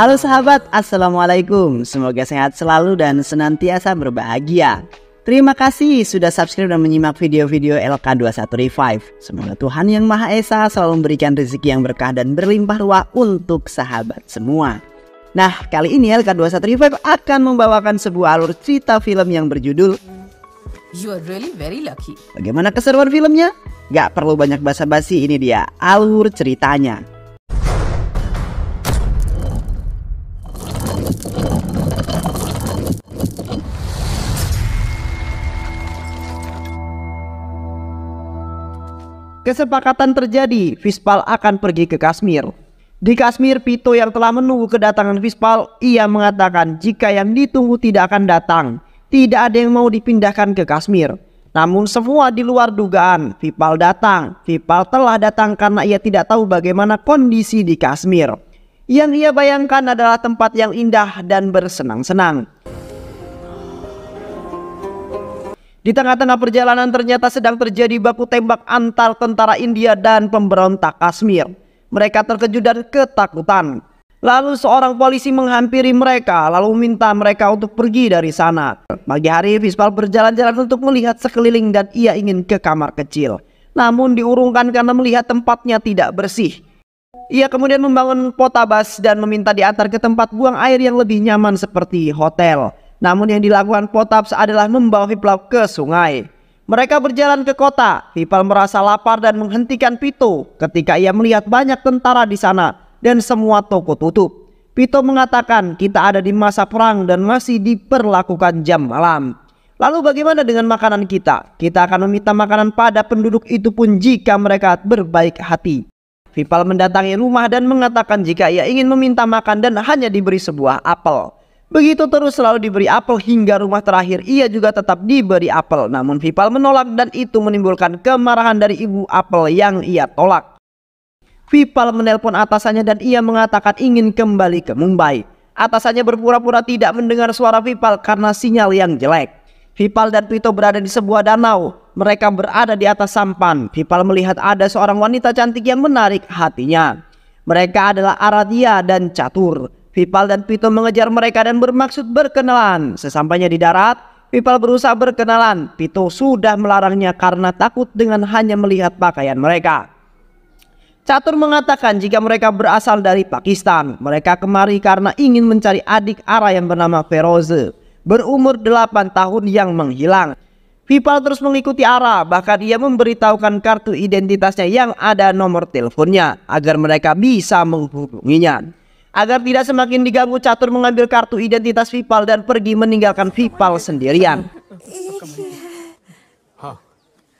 Halo sahabat, Assalamualaikum. Semoga sehat selalu dan senantiasa berbahagia. Terima kasih sudah subscribe dan menyimak video-video LK21 Revive. Semoga Tuhan Yang Maha Esa selalu memberikan rezeki yang berkah dan berlimpah ruah untuk sahabat semua. Nah, kali ini LK21 Revive akan membawakan sebuah alur cerita film yang berjudul You are really very lucky. Bagaimana keseruan filmnya? Gak perlu banyak basa-basi, ini dia alur ceritanya. kesepakatan terjadi, Fispal akan pergi ke Kashmir. Di Kashmir, Pito yang telah menunggu kedatangan Fispal, ia mengatakan jika yang ditunggu tidak akan datang. Tidak ada yang mau dipindahkan ke Kashmir. Namun semua di luar dugaan, Vipal datang. Vipal telah datang karena ia tidak tahu bagaimana kondisi di Kashmir. Yang ia bayangkan adalah tempat yang indah dan bersenang-senang. Di tengah-tengah perjalanan ternyata sedang terjadi baku tembak antar tentara India dan pemberontak Kashmir. Mereka terkejut dan ketakutan. Lalu seorang polisi menghampiri mereka lalu meminta mereka untuk pergi dari sana. Pagi hari Vispal berjalan-jalan untuk melihat sekeliling dan ia ingin ke kamar kecil. Namun diurungkan karena melihat tempatnya tidak bersih. Ia kemudian membangun potabas dan meminta diantar ke tempat buang air yang lebih nyaman seperti hotel. Namun yang dilakukan Potaps adalah membawa Viplau ke sungai. Mereka berjalan ke kota. Vipal merasa lapar dan menghentikan Pito ketika ia melihat banyak tentara di sana dan semua toko tutup. Pito mengatakan kita ada di masa perang dan masih diperlakukan jam malam. Lalu bagaimana dengan makanan kita? Kita akan meminta makanan pada penduduk itu pun jika mereka berbaik hati. Vipal mendatangi rumah dan mengatakan jika ia ingin meminta makan dan hanya diberi sebuah apel. Begitu terus selalu diberi apel hingga rumah terakhir ia juga tetap diberi apel. Namun Vipal menolak dan itu menimbulkan kemarahan dari ibu apel yang ia tolak. Vipal menelpon atasannya dan ia mengatakan ingin kembali ke Mumbai. Atasannya berpura-pura tidak mendengar suara Vipal karena sinyal yang jelek. Vipal dan Pito berada di sebuah danau. Mereka berada di atas sampan. Vipal melihat ada seorang wanita cantik yang menarik hatinya. Mereka adalah Aradia dan Catur. Vipal dan Pito mengejar mereka dan bermaksud berkenalan. Sesampainya di darat, Vipal berusaha berkenalan. Pito sudah melarangnya karena takut dengan hanya melihat pakaian mereka. Catur mengatakan jika mereka berasal dari Pakistan, mereka kemari karena ingin mencari adik Ara yang bernama Feroze, berumur 8 tahun yang menghilang. Vipal terus mengikuti Ara, bahkan ia memberitahukan kartu identitasnya yang ada nomor teleponnya agar mereka bisa menghubunginya agar tidak semakin diganggu catur mengambil kartu identitas Vipal dan pergi meninggalkan Vipal sendirian.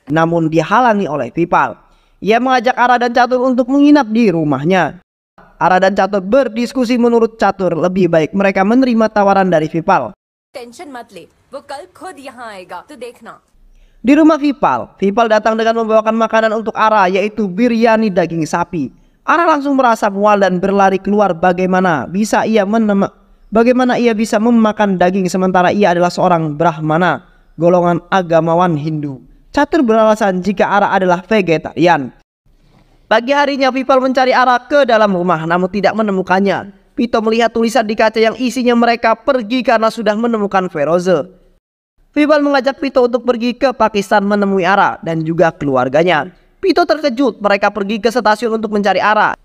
Namun dihalangi oleh Vipal. Ia mengajak Ara dan Catur untuk menginap di rumahnya. Ara dan Catur berdiskusi menurut Catur lebih baik mereka menerima tawaran dari Vipal. Di rumah Vipal, Vipal datang dengan membawakan makanan untuk Ara yaitu biryani daging sapi. Ara langsung merasa mual dan berlari keluar bagaimana bisa ia menema bagaimana ia bisa memakan daging sementara ia adalah seorang Brahmana, golongan agamawan Hindu. Catur beralasan jika Ara adalah vegetarian. Pagi harinya Vipal mencari Ara ke dalam rumah namun tidak menemukannya. Pito melihat tulisan di kaca yang isinya mereka pergi karena sudah menemukan Feroze. Vipal mengajak Pito untuk pergi ke Pakistan menemui Ara dan juga keluarganya. Pito terkejut, mereka pergi ke stasiun untuk mencari arah.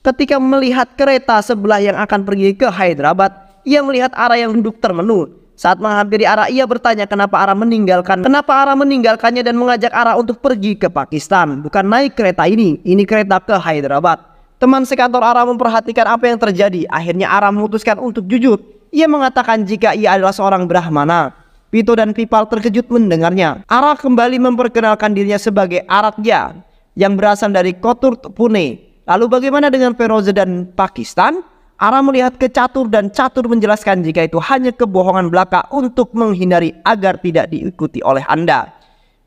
Ketika melihat kereta sebelah yang akan pergi ke Hyderabad, ia melihat arah yang duduk termenung. Saat menghampiri arah, ia bertanya kenapa arah meninggalkan, kenapa arah meninggalkannya dan mengajak arah untuk pergi ke Pakistan, bukan naik kereta ini. Ini kereta ke Hyderabad. Teman sekantor arah memperhatikan apa yang terjadi. Akhirnya arah memutuskan untuk jujur. Ia mengatakan jika ia adalah seorang Brahmana Pito dan Kripal terkejut mendengarnya. Ara kembali memperkenalkan dirinya sebagai Arakja yang berasal dari Kotur Pune. Lalu bagaimana dengan Feroze dan Pakistan? Ara melihat ke Catur dan Catur menjelaskan jika itu hanya kebohongan belaka untuk menghindari agar tidak diikuti oleh Anda.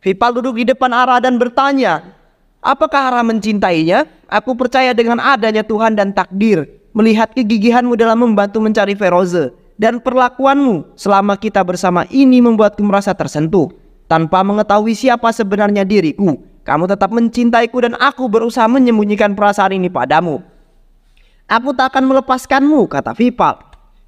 Vipal duduk di depan Ara dan bertanya, Apakah Ara mencintainya? Aku percaya dengan adanya Tuhan dan takdir. Melihat kegigihanmu dalam membantu mencari Feroze dan perlakuanmu selama kita bersama ini membuatku merasa tersentuh. Tanpa mengetahui siapa sebenarnya diriku, kamu tetap mencintaiku dan aku berusaha menyembunyikan perasaan ini padamu. Aku tak akan melepaskanmu, kata Vipal.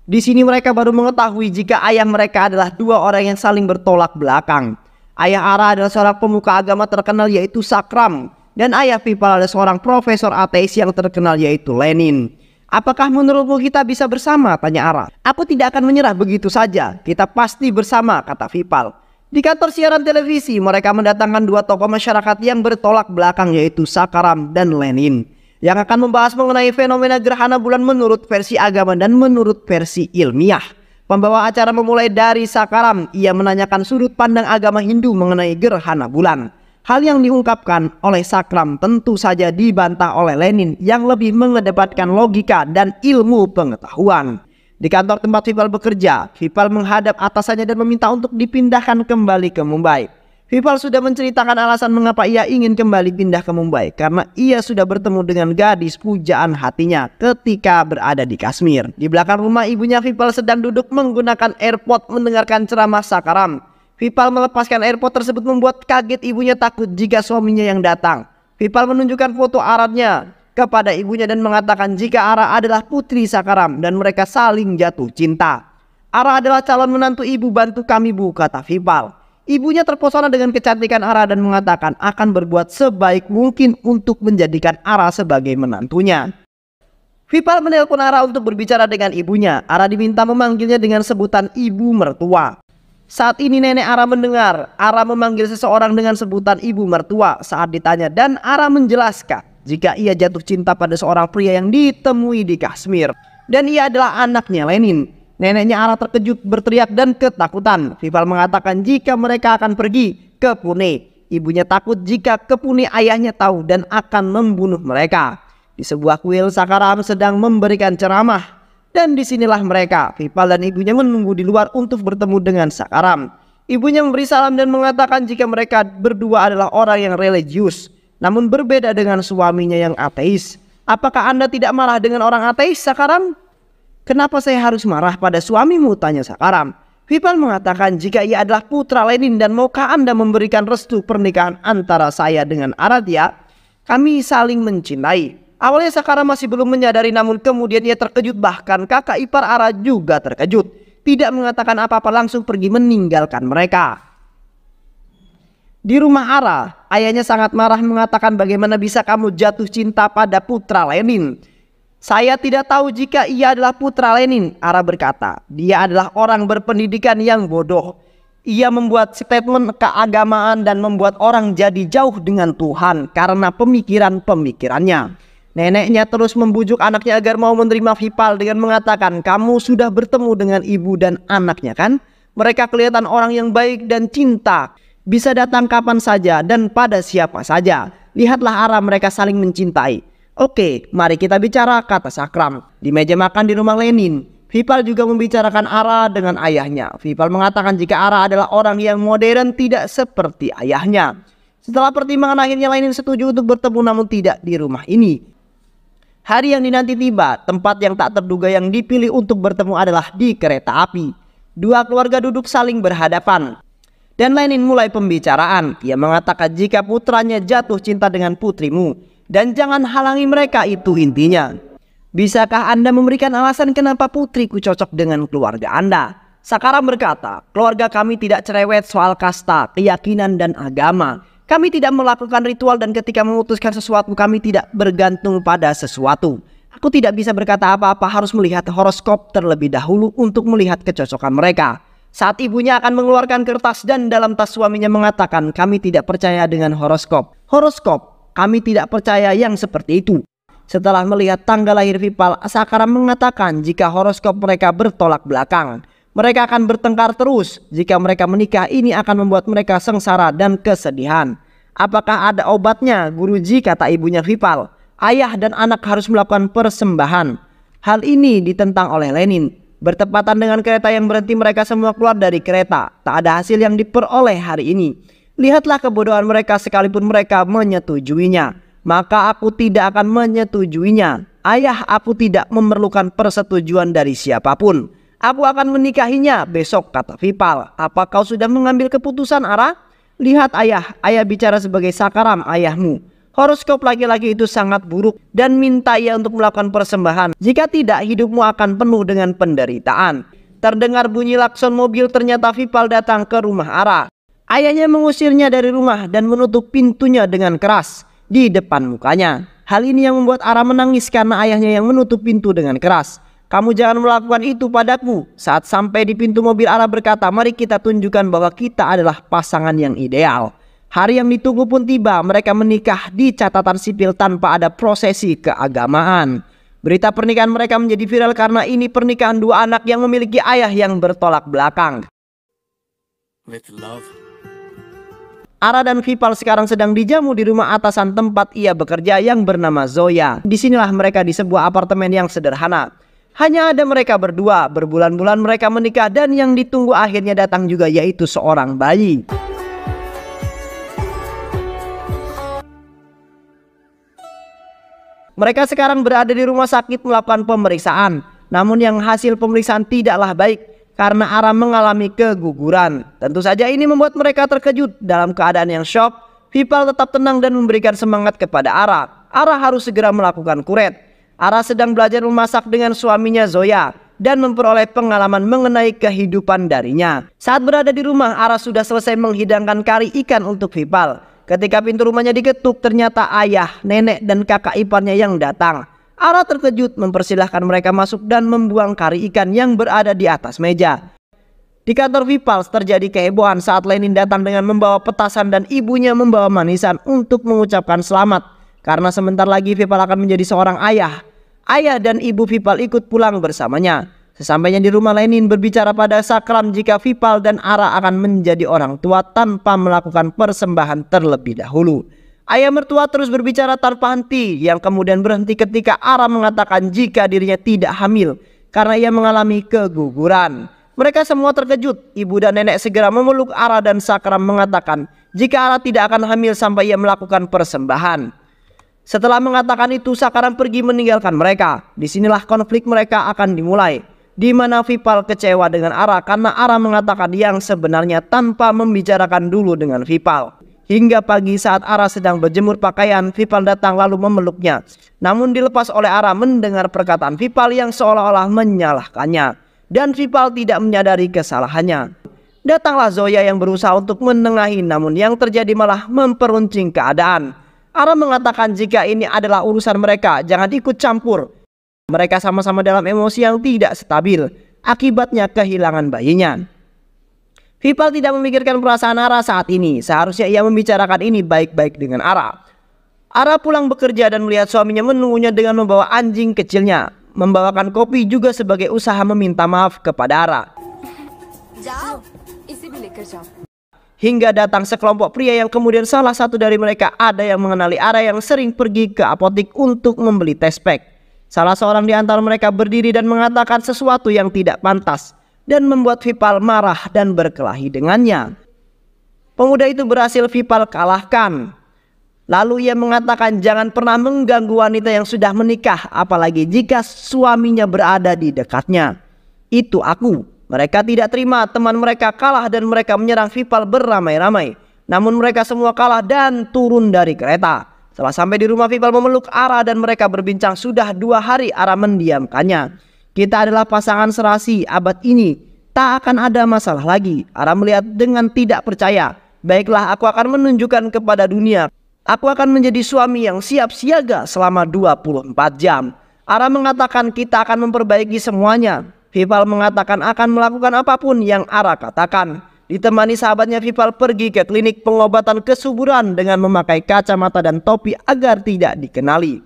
Di sini mereka baru mengetahui jika ayah mereka adalah dua orang yang saling bertolak belakang. Ayah Ara adalah seorang pemuka agama terkenal yaitu Sakram, dan ayah Vipal adalah seorang profesor ateis yang terkenal yaitu Lenin. Apakah menurutmu kita bisa bersama? Tanya Ara. Aku tidak akan menyerah begitu saja. Kita pasti bersama, kata Vipal. Di kantor siaran televisi, mereka mendatangkan dua tokoh masyarakat yang bertolak belakang yaitu Sakaram dan Lenin. Yang akan membahas mengenai fenomena gerhana bulan menurut versi agama dan menurut versi ilmiah. Pembawa acara memulai dari Sakaram, ia menanyakan sudut pandang agama Hindu mengenai gerhana bulan. Hal yang diungkapkan oleh Sakram tentu saja dibantah oleh Lenin yang lebih mengedepankan logika dan ilmu pengetahuan. Di kantor tempat Vipal bekerja, Vipal menghadap atasannya dan meminta untuk dipindahkan kembali ke Mumbai. Vipal sudah menceritakan alasan mengapa ia ingin kembali pindah ke Mumbai karena ia sudah bertemu dengan gadis pujaan hatinya ketika berada di Kashmir. Di belakang rumah ibunya Vipal sedang duduk menggunakan airpod mendengarkan ceramah Sakram. Vipal melepaskan airpod tersebut membuat kaget ibunya takut jika suaminya yang datang. Vipal menunjukkan foto aratnya kepada ibunya dan mengatakan jika Ara adalah putri Sakaram dan mereka saling jatuh cinta. Ara adalah calon menantu ibu bantu kami bu kata Vipal. Ibunya terpesona dengan kecantikan Ara dan mengatakan akan berbuat sebaik mungkin untuk menjadikan Ara sebagai menantunya. Vipal menelpon Ara untuk berbicara dengan ibunya. Ara diminta memanggilnya dengan sebutan ibu mertua. Saat ini nenek Ara mendengar Ara memanggil seseorang dengan sebutan ibu mertua saat ditanya dan Ara menjelaskan jika ia jatuh cinta pada seorang pria yang ditemui di Kashmir dan ia adalah anaknya Lenin. Neneknya Ara terkejut berteriak dan ketakutan. Vival mengatakan jika mereka akan pergi ke Pune. Ibunya takut jika ke Pune ayahnya tahu dan akan membunuh mereka. Di sebuah kuil Sakaram sedang memberikan ceramah dan disinilah mereka, Vipal dan ibunya menunggu di luar untuk bertemu dengan Sakaram. Ibunya memberi salam dan mengatakan jika mereka berdua adalah orang yang religius, namun berbeda dengan suaminya yang ateis. Apakah Anda tidak marah dengan orang ateis, Sakaram? Kenapa saya harus marah pada suamimu, tanya Sakaram. Vipal mengatakan jika ia adalah putra Lenin dan maukah Anda memberikan restu pernikahan antara saya dengan Aradia, kami saling mencintai. Awalnya Sakara masih belum menyadari namun kemudian ia terkejut bahkan kakak ipar Ara juga terkejut. Tidak mengatakan apa-apa langsung pergi meninggalkan mereka. Di rumah Ara, ayahnya sangat marah mengatakan bagaimana bisa kamu jatuh cinta pada putra Lenin. Saya tidak tahu jika ia adalah putra Lenin, Ara berkata. Dia adalah orang berpendidikan yang bodoh. Ia membuat statement keagamaan dan membuat orang jadi jauh dengan Tuhan karena pemikiran-pemikirannya. Neneknya terus membujuk anaknya agar mau menerima Vipal dengan mengatakan, "Kamu sudah bertemu dengan ibu dan anaknya kan? Mereka kelihatan orang yang baik dan cinta. Bisa datang kapan saja dan pada siapa saja. Lihatlah arah mereka saling mencintai." Oke, mari kita bicara, kata Sakram. Di meja makan di rumah Lenin, Vipal juga membicarakan Ara dengan ayahnya. Vipal mengatakan jika Ara adalah orang yang modern tidak seperti ayahnya. Setelah pertimbangan akhirnya Lenin setuju untuk bertemu namun tidak di rumah ini. Hari yang dinanti tiba, tempat yang tak terduga yang dipilih untuk bertemu adalah di kereta api. Dua keluarga duduk saling berhadapan. Dan Lenin mulai pembicaraan. Ia mengatakan jika putranya jatuh cinta dengan putrimu. Dan jangan halangi mereka itu intinya. Bisakah Anda memberikan alasan kenapa putriku cocok dengan keluarga Anda? Sekarang berkata, keluarga kami tidak cerewet soal kasta, keyakinan, dan agama. Kami tidak melakukan ritual dan ketika memutuskan sesuatu kami tidak bergantung pada sesuatu. Aku tidak bisa berkata apa-apa harus melihat horoskop terlebih dahulu untuk melihat kecocokan mereka. Saat ibunya akan mengeluarkan kertas dan dalam tas suaminya mengatakan kami tidak percaya dengan horoskop. Horoskop, kami tidak percaya yang seperti itu. Setelah melihat tanggal lahir Vipal, Sakara mengatakan jika horoskop mereka bertolak belakang. Mereka akan bertengkar terus. Jika mereka menikah, ini akan membuat mereka sengsara dan kesedihan. Apakah ada obatnya, Guruji? kata ibunya Vipal. Ayah dan anak harus melakukan persembahan. Hal ini ditentang oleh Lenin. Bertepatan dengan kereta yang berhenti mereka semua keluar dari kereta. Tak ada hasil yang diperoleh hari ini. Lihatlah kebodohan mereka sekalipun mereka menyetujuinya. Maka aku tidak akan menyetujuinya. Ayah aku tidak memerlukan persetujuan dari siapapun. Aku akan menikahinya besok kata Vipal. Apa kau sudah mengambil keputusan Ara? Lihat ayah, ayah bicara sebagai sakaram ayahmu. Horoskop laki-laki itu sangat buruk dan minta ia untuk melakukan persembahan. Jika tidak, hidupmu akan penuh dengan penderitaan. Terdengar bunyi lakson mobil ternyata Vipal datang ke rumah Ara. Ayahnya mengusirnya dari rumah dan menutup pintunya dengan keras di depan mukanya. Hal ini yang membuat Ara menangis karena ayahnya yang menutup pintu dengan keras. Kamu jangan melakukan itu padaku. Saat sampai di pintu mobil Allah berkata, mari kita tunjukkan bahwa kita adalah pasangan yang ideal. Hari yang ditunggu pun tiba, mereka menikah di catatan sipil tanpa ada prosesi keagamaan. Berita pernikahan mereka menjadi viral karena ini pernikahan dua anak yang memiliki ayah yang bertolak belakang. With love. Ara dan Vipal sekarang sedang dijamu di rumah atasan tempat ia bekerja yang bernama Zoya. Disinilah mereka di sebuah apartemen yang sederhana. Hanya ada mereka berdua, berbulan-bulan mereka menikah dan yang ditunggu akhirnya datang juga yaitu seorang bayi. Mereka sekarang berada di rumah sakit melakukan pemeriksaan. Namun yang hasil pemeriksaan tidaklah baik karena Aram mengalami keguguran. Tentu saja ini membuat mereka terkejut dalam keadaan yang shock. Vipal tetap tenang dan memberikan semangat kepada Ara. Ara harus segera melakukan kuret. Ara sedang belajar memasak dengan suaminya Zoya dan memperoleh pengalaman mengenai kehidupan darinya. Saat berada di rumah, Ara sudah selesai menghidangkan kari ikan untuk Vipal. Ketika pintu rumahnya diketuk, ternyata ayah, nenek, dan kakak iparnya yang datang. Ara terkejut mempersilahkan mereka masuk dan membuang kari ikan yang berada di atas meja. Di kantor Vipal terjadi kehebohan saat Lenin datang dengan membawa petasan dan ibunya membawa manisan untuk mengucapkan selamat karena sebentar lagi Vipal akan menjadi seorang ayah. Ayah dan ibu Vipal ikut pulang bersamanya. Sesampainya di rumah Lenin berbicara pada Sakram jika Vipal dan Ara akan menjadi orang tua tanpa melakukan persembahan terlebih dahulu. Ayah mertua terus berbicara tanpa henti yang kemudian berhenti ketika Ara mengatakan jika dirinya tidak hamil karena ia mengalami keguguran. Mereka semua terkejut. Ibu dan nenek segera memeluk Ara dan Sakram mengatakan jika Ara tidak akan hamil sampai ia melakukan persembahan. Setelah mengatakan itu, Sakaran pergi meninggalkan mereka. Disinilah konflik mereka akan dimulai. Di mana Vipal kecewa dengan Ara karena Ara mengatakan yang sebenarnya tanpa membicarakan dulu dengan Vipal. Hingga pagi saat Ara sedang berjemur pakaian, Vipal datang lalu memeluknya. Namun dilepas oleh Ara mendengar perkataan Vipal yang seolah-olah menyalahkannya. Dan Vipal tidak menyadari kesalahannya. Datanglah Zoya yang berusaha untuk menengahi namun yang terjadi malah memperuncing keadaan. Arab mengatakan jika ini adalah urusan mereka, jangan ikut campur. Mereka sama-sama dalam emosi yang tidak stabil, akibatnya kehilangan bayinya. Vipal tidak memikirkan perasaan Ara saat ini. Seharusnya ia membicarakan ini baik-baik dengan Ara. Ara pulang bekerja dan melihat suaminya menunggunya dengan membawa anjing kecilnya. Membawakan kopi juga sebagai usaha meminta maaf kepada Ara. isi Hingga datang sekelompok pria yang kemudian salah satu dari mereka ada yang mengenali Ara yang sering pergi ke apotik untuk membeli tespek. Salah seorang di antara mereka berdiri dan mengatakan sesuatu yang tidak pantas dan membuat Vipal marah dan berkelahi dengannya. Pemuda itu berhasil Vipal kalahkan. Lalu ia mengatakan jangan pernah mengganggu wanita yang sudah menikah apalagi jika suaminya berada di dekatnya. Itu aku mereka tidak terima teman mereka kalah dan mereka menyerang Vipal beramai-ramai. Namun mereka semua kalah dan turun dari kereta. Setelah sampai di rumah Vipal memeluk Ara dan mereka berbincang sudah dua hari Ara mendiamkannya. Kita adalah pasangan serasi abad ini. Tak akan ada masalah lagi. Ara melihat dengan tidak percaya. Baiklah aku akan menunjukkan kepada dunia. Aku akan menjadi suami yang siap siaga selama 24 jam. Ara mengatakan kita akan memperbaiki semuanya. Vival mengatakan akan melakukan apapun yang Ara katakan. Ditemani sahabatnya Vival pergi ke klinik pengobatan kesuburan dengan memakai kacamata dan topi agar tidak dikenali.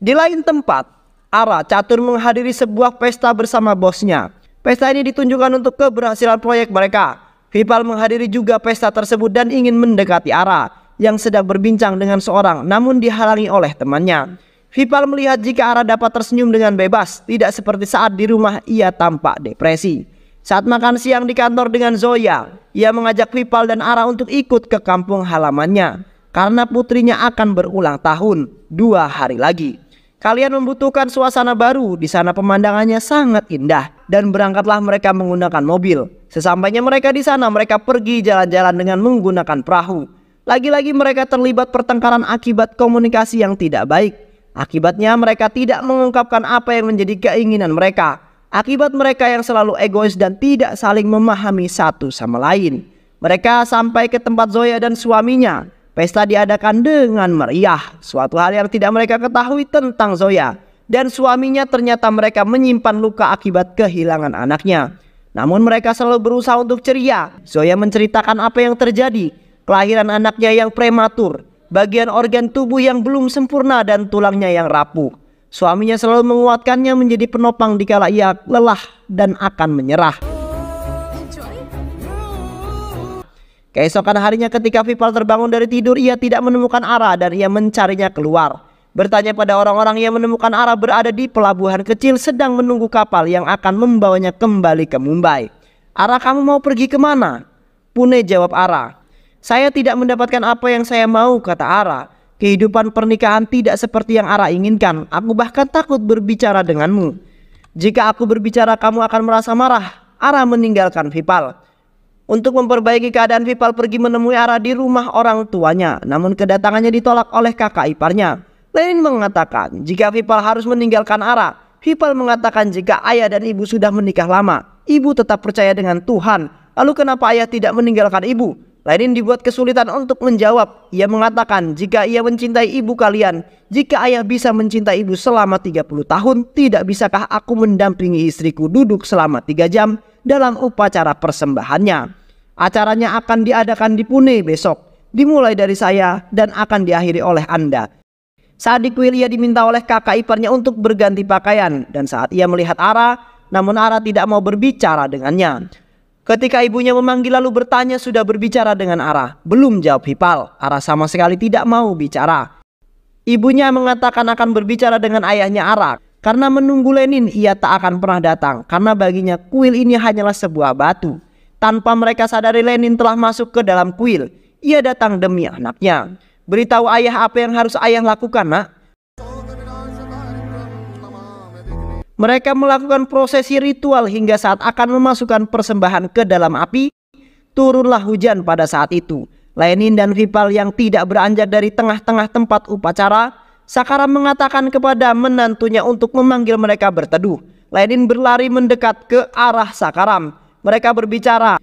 Di lain tempat, Ara catur menghadiri sebuah pesta bersama bosnya. Pesta ini ditunjukkan untuk keberhasilan proyek mereka. Vival menghadiri juga pesta tersebut dan ingin mendekati Ara yang sedang berbincang dengan seorang namun dihalangi oleh temannya. Vipal melihat jika Ara dapat tersenyum dengan bebas, tidak seperti saat di rumah ia tampak depresi. Saat makan siang di kantor dengan Zoya, ia mengajak Vipal dan Ara untuk ikut ke kampung halamannya karena putrinya akan berulang tahun dua hari lagi. Kalian membutuhkan suasana baru, di sana pemandangannya sangat indah dan berangkatlah mereka menggunakan mobil. Sesampainya mereka di sana, mereka pergi jalan-jalan dengan menggunakan perahu. Lagi-lagi mereka terlibat pertengkaran akibat komunikasi yang tidak baik. Akibatnya mereka tidak mengungkapkan apa yang menjadi keinginan mereka. Akibat mereka yang selalu egois dan tidak saling memahami satu sama lain. Mereka sampai ke tempat Zoya dan suaminya. Pesta diadakan dengan meriah. Suatu hal yang tidak mereka ketahui tentang Zoya. Dan suaminya ternyata mereka menyimpan luka akibat kehilangan anaknya. Namun mereka selalu berusaha untuk ceria. Zoya menceritakan apa yang terjadi. Kelahiran anaknya yang prematur bagian organ tubuh yang belum sempurna dan tulangnya yang rapuh. Suaminya selalu menguatkannya menjadi penopang di kala ia lelah dan akan menyerah. Keesokan harinya ketika Vipal terbangun dari tidur ia tidak menemukan arah dan ia mencarinya keluar. Bertanya pada orang-orang yang menemukan arah berada di pelabuhan kecil sedang menunggu kapal yang akan membawanya kembali ke Mumbai. Ara kamu mau pergi kemana? Pune jawab Ara. Saya tidak mendapatkan apa yang saya mau, kata Ara. Kehidupan pernikahan tidak seperti yang Ara inginkan. Aku bahkan takut berbicara denganmu. Jika aku berbicara, kamu akan merasa marah. Ara meninggalkan Vipal. Untuk memperbaiki keadaan Vipal pergi menemui Ara di rumah orang tuanya. Namun kedatangannya ditolak oleh kakak iparnya. Lenin mengatakan jika Vipal harus meninggalkan Ara. Vipal mengatakan jika ayah dan ibu sudah menikah lama. Ibu tetap percaya dengan Tuhan. Lalu kenapa ayah tidak meninggalkan ibu? Lain dibuat kesulitan untuk menjawab. Ia mengatakan, jika ia mencintai ibu kalian, jika ayah bisa mencintai ibu selama 30 tahun, tidak bisakah aku mendampingi istriku duduk selama tiga jam dalam upacara persembahannya. Acaranya akan diadakan di Pune besok, dimulai dari saya dan akan diakhiri oleh Anda. Saat dikuil ia diminta oleh kakak iparnya untuk berganti pakaian dan saat ia melihat Ara, namun Ara tidak mau berbicara dengannya. Ketika ibunya memanggil lalu bertanya sudah berbicara dengan Ara. Belum jawab Hipal. Ara sama sekali tidak mau bicara. Ibunya mengatakan akan berbicara dengan ayahnya Ara. Karena menunggu Lenin ia tak akan pernah datang. Karena baginya kuil ini hanyalah sebuah batu. Tanpa mereka sadari Lenin telah masuk ke dalam kuil. Ia datang demi anaknya. Beritahu ayah apa yang harus ayah lakukan nak. Mereka melakukan prosesi ritual hingga saat akan memasukkan persembahan ke dalam api. Turunlah hujan pada saat itu. Lenin dan Vipal yang tidak beranjak dari tengah-tengah tempat upacara, Sakara mengatakan kepada menantunya untuk memanggil mereka berteduh. Lenin berlari mendekat ke arah Sakaram. Mereka berbicara.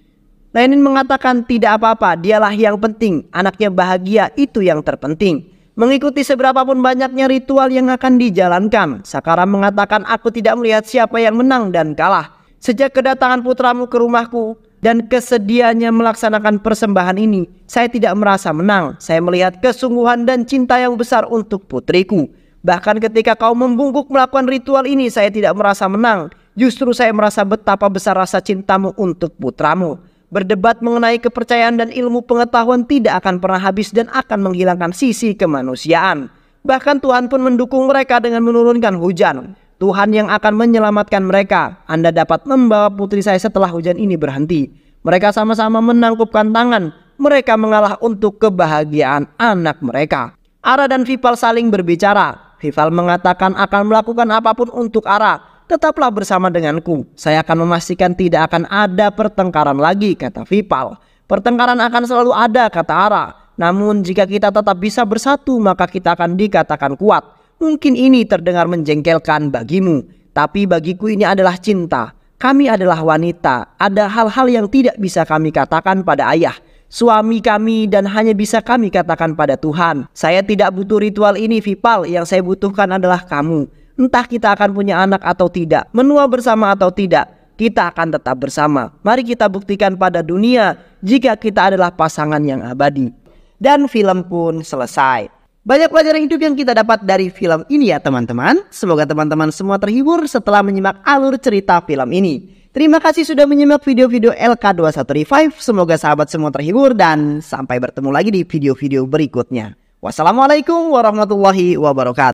Lenin mengatakan tidak apa-apa, dialah yang penting, anaknya bahagia itu yang terpenting. Mengikuti seberapapun banyaknya ritual yang akan dijalankan, Sakara mengatakan aku tidak melihat siapa yang menang dan kalah. Sejak kedatangan putramu ke rumahku dan kesediaannya melaksanakan persembahan ini, saya tidak merasa menang. Saya melihat kesungguhan dan cinta yang besar untuk putriku. Bahkan ketika kau membungkuk melakukan ritual ini, saya tidak merasa menang. Justru saya merasa betapa besar rasa cintamu untuk putramu. Berdebat mengenai kepercayaan dan ilmu pengetahuan tidak akan pernah habis dan akan menghilangkan sisi kemanusiaan. Bahkan Tuhan pun mendukung mereka dengan menurunkan hujan. Tuhan yang akan menyelamatkan mereka. Anda dapat membawa putri saya setelah hujan ini berhenti. Mereka sama-sama menangkupkan tangan. Mereka mengalah untuk kebahagiaan anak mereka. Ara dan Vival saling berbicara. Vival mengatakan akan melakukan apapun untuk Ara. Tetaplah bersama denganku, saya akan memastikan tidak akan ada pertengkaran lagi, kata Vipal. Pertengkaran akan selalu ada, kata Ara. Namun jika kita tetap bisa bersatu, maka kita akan dikatakan kuat. Mungkin ini terdengar menjengkelkan bagimu, tapi bagiku ini adalah cinta. Kami adalah wanita, ada hal-hal yang tidak bisa kami katakan pada ayah suami kami dan hanya bisa kami katakan pada Tuhan. Saya tidak butuh ritual ini Vipal, yang saya butuhkan adalah kamu. Entah kita akan punya anak atau tidak, menua bersama atau tidak, kita akan tetap bersama. Mari kita buktikan pada dunia jika kita adalah pasangan yang abadi. Dan film pun selesai. Banyak pelajaran hidup yang kita dapat dari film ini ya teman-teman. Semoga teman-teman semua terhibur setelah menyimak alur cerita film ini. Terima kasih sudah menyimak video-video LK21 Revive. Semoga sahabat semua terhibur dan sampai bertemu lagi di video-video berikutnya. Wassalamualaikum warahmatullahi wabarakatuh.